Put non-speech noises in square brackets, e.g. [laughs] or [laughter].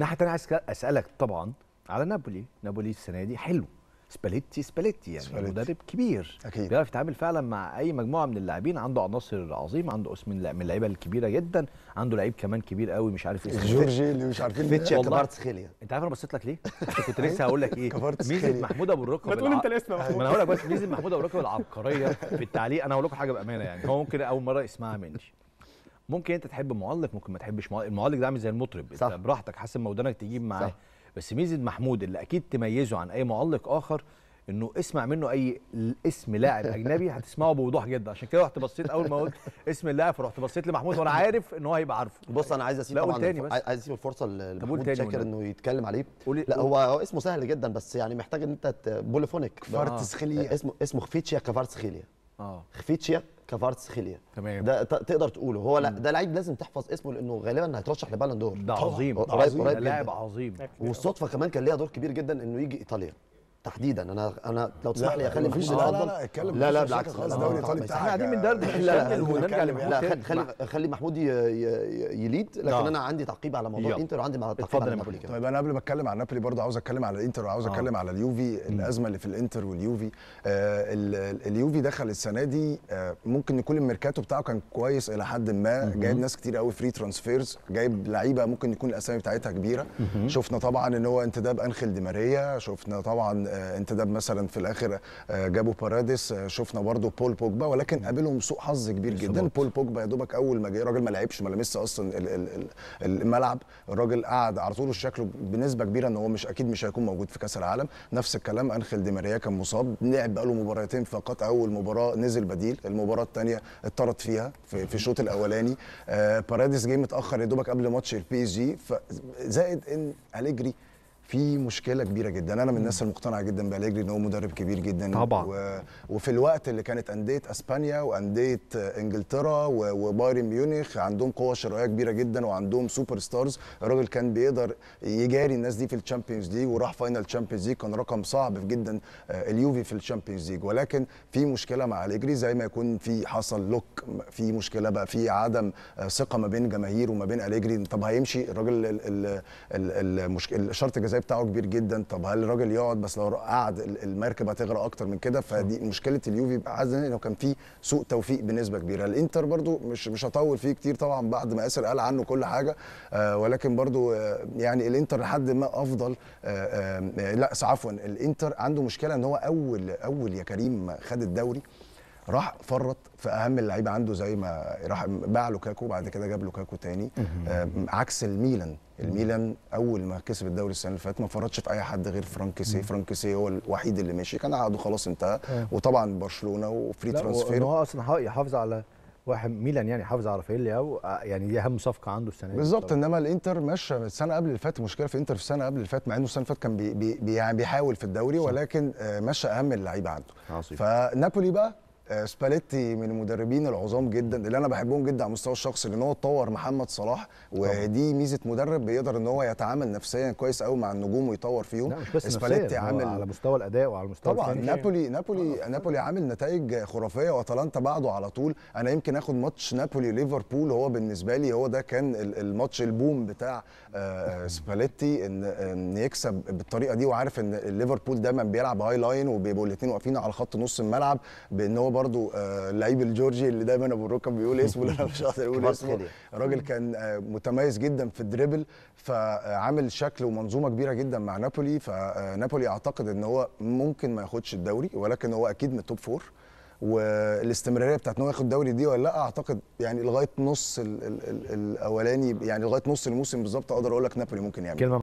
الناحيه تانية عايز اسالك طبعا على نابولي نابولي السنه دي حلو سباليتي سباليتي يعني سباليتي. مدرب كبير أكيد. بيعرف يتعامل فعلا مع اي مجموعه من اللاعبين عنده عناصر عظيمه عنده اسم من اللعيبه الكبيره جدا عنده لعيب كمان كبير قوي مش عارف اسمه جورجي اللي مش عارفين فيتشا خيليا انت عارف انا بصيت لك ليه؟ كنت لسه هقول لك ايه [laughs] ميزه محمود ابو الركب ما تقول انت الاسم ما انا هقول لك بس ميزه محمود ابو الركب العبقريه في التعليق انا هقول لكم حاجه بامانه يعني هو ممكن اول مره يسمعها مني ممكن انت تحب معلق ممكن ما تحبش معلق المعلق ده عامل زي المطرب صح. انت براحتك حسب مودانك تجيب معاه صح. بس ميزه محمود اللي اكيد تميزه عن اي معلق اخر انه اسمع منه اي اسم لاعب اجنبي هتسمعه بوضوح جدا عشان كده رحت بصيت اول ما قلت اسم اللاعب فرحت بصيت لمحمود وانا عارف ان هو هيبقى عارفه بص انا عايز اسيب طبعا تاني بس. عايز اسيب الفرصه لمحمود شاكر انه يتكلم عليه قولي لا قولي. هو اسمه سهل جدا بس يعني محتاج ان انت بوليفونيك فارتس آه. خيليا اسمه اسمه خفيتشيا خيليا اه خفيتشيا كفارتس خيليا تمام ده تقدر تقوله هو لا ده لعيب لازم تحفظ اسمه لانه غالبا هيترشح لبالون دور ده عظيم قريب قريب لاعب عظيم والصدفه كمان كان ليها دور كبير جدا انه يجي ايطاليا تحديدا انا انا لو تسمح لي اخلي مفيش لا لا لا لا اتكلم لا لا بالعكس خلاص دوري ايطالي طيب. احنا قاعدين بندرب لا لا لا خلي خلي محمود يليد لكن انا عندي تعقيب على موضوع الانتر وعندي تعقيب على نابولي طيب انا قبل ما اتكلم على نابولي برضه عاوز اتكلم على الانتر وعاوز آه. اتكلم على اليوفي الازمه اللي في الانتر واليوفي آه، اليوفي دخل السنه دي آه، ممكن يكون الميركاتو بتاعه كان كويس الى حد ما جايب ناس كتير قوي فري ترانسفيرز جايب لعيبه ممكن يكون الاسامي بتاعتها كبيره شفنا طبعا ان هو انتداب انخيل دي ماريا شفنا طبعا الانتداب آه، مثلا في الاخر آه، جابوا باراديس آه، شفنا برده بول بوجبا ولكن قابلهم سوء حظ كبير جدا بول بوجبا يا دوبك اول ما جه الراجل ما لعبش ما لمسش اصلا الملعب الراجل قعد على طول شكله بنسبه كبيره ان هو مش اكيد مش هيكون موجود في كاس العالم نفس الكلام انخيل دي ماريا كان مصاب لعب بقاله مباراتين فقط اول مباراه نزل بديل المباراه الثانيه اتطرد فيها في, الشوط الاولاني باراديس جه متاخر يا دوبك قبل ماتش البي اس جي زائد ان اليجري في مشكله كبيره جدا انا من الناس المقتنعه جدا بالاجري ان هو مدرب كبير جدا طبعا و... وفي الوقت اللي كانت انديه اسبانيا وانديه انجلترا و... وبايرن ميونخ عندهم قوه شرائيه كبيره جدا وعندهم سوبر ستارز الراجل كان بيقدر يجاري الناس دي في الشامبيونز ليج وراح فاينل تشامبيونز ليج كان رقم صعب جدا آه، اليوفي في الشامبيونز ليج ولكن في مشكله مع اليجري زي ما يكون في حصل لوك في مشكله بقى في عدم آه، ثقه ما بين جماهير وما بين اليجري طب هيمشي الراجل الشرط الجزائي بتاعه كبير جدا طب هل الراجل يقعد بس لو قعد المركب هتغرق اكتر من كده فدي اه. مشكله اليوفي عايز لو كان في سوء توفيق بنسبه كبيره الانتر برضو مش مش هطول فيه كتير طبعا بعد ما ياسر قال عنه كل حاجه آه ولكن برضو آه، يعني الانتر لحد ما افضل آه آه لا عفوا الانتر عنده مشكله ان هو اول اول يا كريم خد الدوري راح فرط في اهم اللعيبه عنده زي ما راح باع لوكاكو بعد كده جاب لوكاكو تاني آه، عكس الميلان الميلان اول ما كسب الدوري السنه اللي فاتت ما فرطش في اي حد غير فرانكيسي فرانكيسي هو الوحيد اللي ماشي كان عقده خلاص انتهى آه. وطبعا برشلونه وفري ترانسفير هو اصلا يحافظ على واحد ميلان يعني حافظ على رافائيل آه، يعني دي اهم صفقه عنده السنه دي بالظبط انما الانتر ماشيه السنه قبل اللي فاتت مشكله في الانتر في السنه قبل اللي فاتت مع انه السنه اللي فاتت كان بي بي يعني بيحاول في الدوري صح. ولكن ماشي اهم اللعيبه عنده عصيب. فنابولي بقى آه، سباليتي من المدربين العظام جدا اللي انا بحبهم جدا على المستوى الشخصي لان هو اتطور محمد صلاح ودي ميزه مدرب بيقدر ان هو يتعامل نفسيا كويس قوي مع النجوم ويطور فيهم سباليتي عامل على مستوى الاداء وعلى مستوى طبعا نابولي نابولي نابولي عامل نتائج خرافيه واتلانتا بعده على طول انا يمكن اخد ماتش نابولي ليفربول هو بالنسبه لي هو ده كان الماتش البوم بتاع آه، سباليتي ان ان يكسب بالطريقه دي وعارف ان ليفربول دايما بيلعب هاي لاين وبيبقوا الاثنين واقفين على خط نص الملعب بان هو برضو آه، اللعيب الجورجي اللي دايما ابو الروك كان بيقول [laughs] اسمه اللي انا مش هقدر اقول اسمه الراجل كان آه، متميز جدا في الدريبل فعامل شكل ومنظومه كبيره جدا مع نابولي فنابولي آه، اعتقد ان هو ممكن ما ياخدش الدوري ولكن هو اكيد من التوب فور والاستمراريه بتاعت ان هو ياخد دوري دي ولا لا اعتقد يعني لغايه نص الاولاني يعني لغايه نص الموسم بالظبط اقدر اقول لك نابولي ممكن يعمل